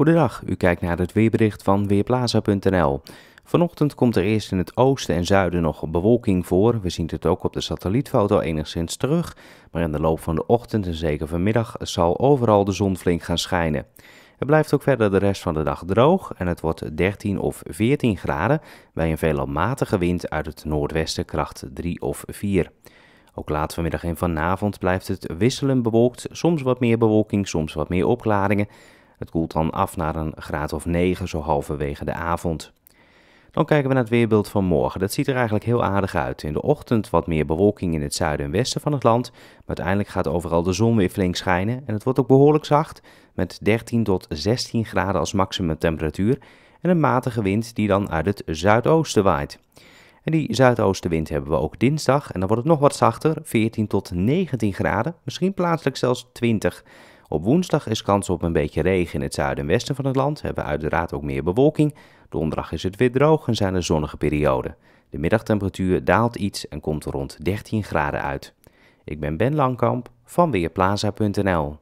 Goedendag, u kijkt naar het weerbericht van Weerplaza.nl. Vanochtend komt er eerst in het oosten en zuiden nog bewolking voor. We zien het ook op de satellietfoto enigszins terug. Maar in de loop van de ochtend en zeker vanmiddag zal overal de zon flink gaan schijnen. Het blijft ook verder de rest van de dag droog en het wordt 13 of 14 graden bij een veelal matige wind uit het noordwesten kracht 3 of 4. Ook laat vanmiddag en vanavond blijft het wisselend bewolkt, soms wat meer bewolking, soms wat meer opklaringen. Het koelt dan af naar een graad of 9, zo halverwege de avond. Dan kijken we naar het weerbeeld van morgen. Dat ziet er eigenlijk heel aardig uit. In de ochtend wat meer bewolking in het zuiden en westen van het land. Maar uiteindelijk gaat overal de zon weer flink schijnen. En het wordt ook behoorlijk zacht, met 13 tot 16 graden als maximumtemperatuur. En een matige wind die dan uit het zuidoosten waait. En die zuidoostenwind hebben we ook dinsdag. En dan wordt het nog wat zachter, 14 tot 19 graden. Misschien plaatselijk zelfs 20. Op woensdag is kans op een beetje regen in het zuiden en westen van het land. Hebben we uiteraard ook meer bewolking. Donderdag is het weer droog en zijn er zonnige perioden. De middagtemperatuur daalt iets en komt rond 13 graden uit. Ik ben Ben Langkamp van Weerplaza.nl